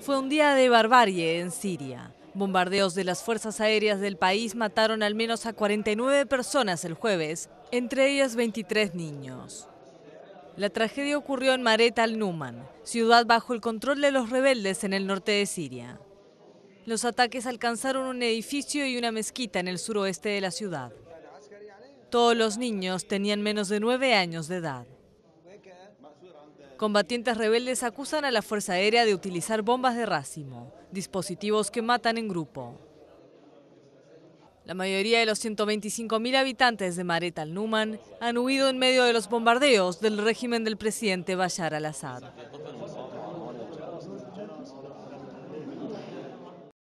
Fue un día de barbarie en Siria. Bombardeos de las fuerzas aéreas del país mataron al menos a 49 personas el jueves, entre ellas 23 niños. La tragedia ocurrió en Maret al-Numan, ciudad bajo el control de los rebeldes en el norte de Siria. Los ataques alcanzaron un edificio y una mezquita en el suroeste de la ciudad. Todos los niños tenían menos de 9 años de edad. Combatientes rebeldes acusan a la Fuerza Aérea de utilizar bombas de racimo, dispositivos que matan en grupo. La mayoría de los 125.000 habitantes de Maret al-Numan han huido en medio de los bombardeos del régimen del presidente Bashar al-Assad.